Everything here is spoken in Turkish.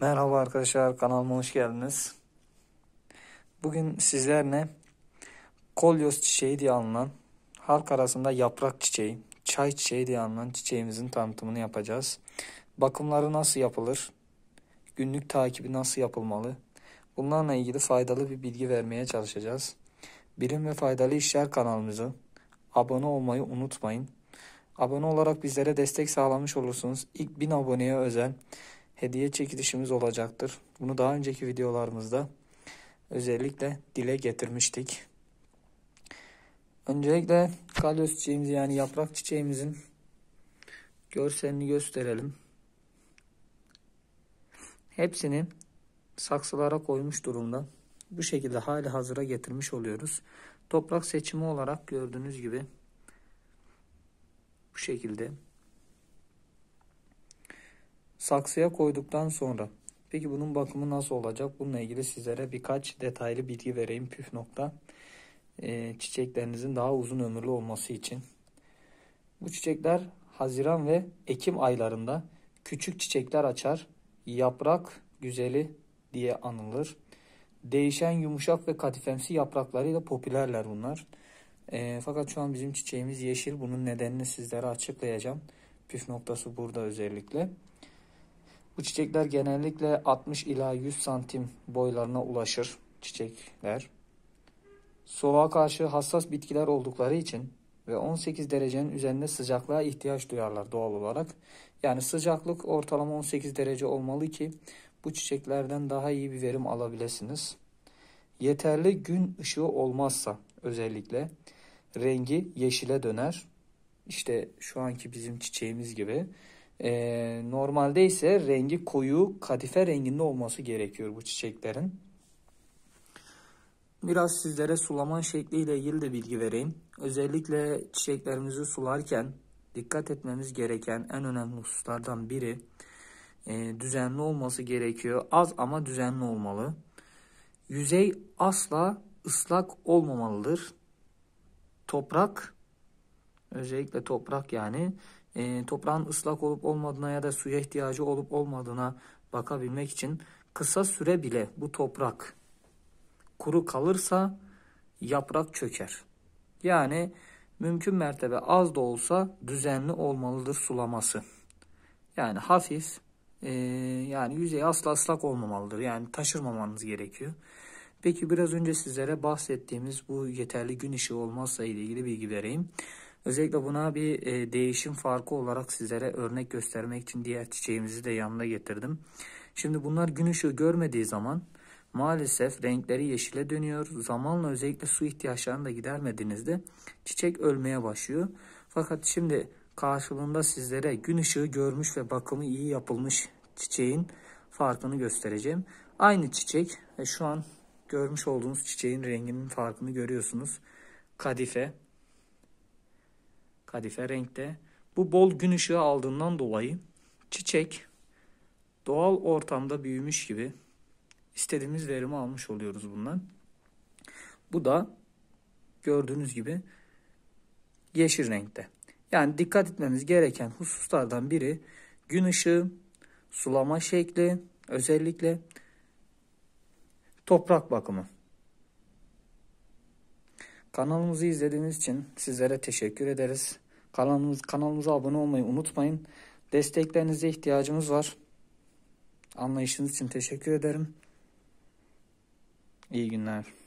Merhaba arkadaşlar kanalıma hoş geldiniz. Bugün sizlerle kolyos çiçeği diye anılan halk arasında yaprak çiçeği, çay çiçeği diye anılan çiçeğimizin tanıtımını yapacağız. Bakımları nasıl yapılır? Günlük takibi nasıl yapılmalı? Bunlarla ilgili faydalı bir bilgi vermeye çalışacağız. Bilim ve Faydalı İşler kanalımızı abone olmayı unutmayın. Abone olarak bizlere destek sağlamış olursunuz. İlk 1000 aboneye özel hediye çekilişimiz olacaktır. Bunu daha önceki videolarımızda özellikle dile getirmiştik. Öncelikle kalyos çiçeğimiz yani yaprak çiçeğimizin görselini gösterelim. Hepsini saksılara koymuş durumda. Bu şekilde hali hazıra getirmiş oluyoruz. Toprak seçimi olarak gördüğünüz gibi bu şekilde Saksıya koyduktan sonra peki bunun bakımı nasıl olacak? Bununla ilgili sizlere birkaç detaylı bilgi vereyim püf nokta. Ee, çiçeklerinizin daha uzun ömürlü olması için. Bu çiçekler Haziran ve Ekim aylarında küçük çiçekler açar. Yaprak güzeli diye anılır. Değişen yumuşak ve katifemsi yapraklarıyla popülerler bunlar. E, fakat şu an bizim çiçeğimiz yeşil. Bunun nedenini sizlere açıklayacağım. Püf noktası burada özellikle. Bu çiçekler genellikle 60 ila 100 santim boylarına ulaşır çiçekler. Soğuğa karşı hassas bitkiler oldukları için ve 18 derecenin üzerinde sıcaklığa ihtiyaç duyarlar doğal olarak. Yani sıcaklık ortalama 18 derece olmalı ki bu çiçeklerden daha iyi bir verim alabilirsiniz. Yeterli gün ışığı olmazsa özellikle rengi yeşile döner. İşte şu anki bizim çiçeğimiz gibi ee, normalde ise rengi koyu kadife renginde olması gerekiyor bu çiçeklerin. Biraz sizlere sulama şekliyle ilgili de bilgi vereyim. Özellikle çiçeklerimizi sularken dikkat etmemiz gereken en önemli hususlardan biri e, düzenli olması gerekiyor. Az ama düzenli olmalı. Yüzey asla ıslak olmamalıdır. Toprak özellikle toprak yani e, toprağın ıslak olup olmadığına ya da suya ihtiyacı olup olmadığına bakabilmek için kısa süre bile bu toprak kuru kalırsa yaprak çöker. Yani mümkün mertebe az da olsa düzenli olmalıdır sulaması. Yani hafif e, yani yüzey asla ıslak olmamalıdır. Yani taşırmamanız gerekiyor. Peki biraz önce sizlere bahsettiğimiz bu yeterli gün ışığı olmazsa ile ilgili bilgi vereyim. Özellikle buna bir e, değişim farkı olarak sizlere örnek göstermek için diğer çiçeğimizi de yanına getirdim. Şimdi bunlar gün ışığı görmediği zaman maalesef renkleri yeşile dönüyor. Zamanla özellikle su ihtiyaçlarını da gidermediğinizde çiçek ölmeye başlıyor. Fakat şimdi karşılığında sizlere gün ışığı görmüş ve bakımı iyi yapılmış çiçeğin farkını göstereceğim. Aynı çiçek ve şu an görmüş olduğunuz çiçeğin renginin farkını görüyorsunuz. Kadife kadife renkte. Bu bol gün ışığı aldığından dolayı çiçek doğal ortamda büyümüş gibi istediğimiz verimi almış oluyoruz bundan. Bu da gördüğünüz gibi yeşil renkte. Yani dikkat etmemiz gereken hususlardan biri gün ışığı, sulama şekli, özellikle toprak bakımı. Kanalımızı izlediğiniz için sizlere teşekkür ederiz. Kanalımız, kanalımıza abone olmayı unutmayın. Desteklerinize ihtiyacımız var. Anlayışınız için teşekkür ederim. İyi günler.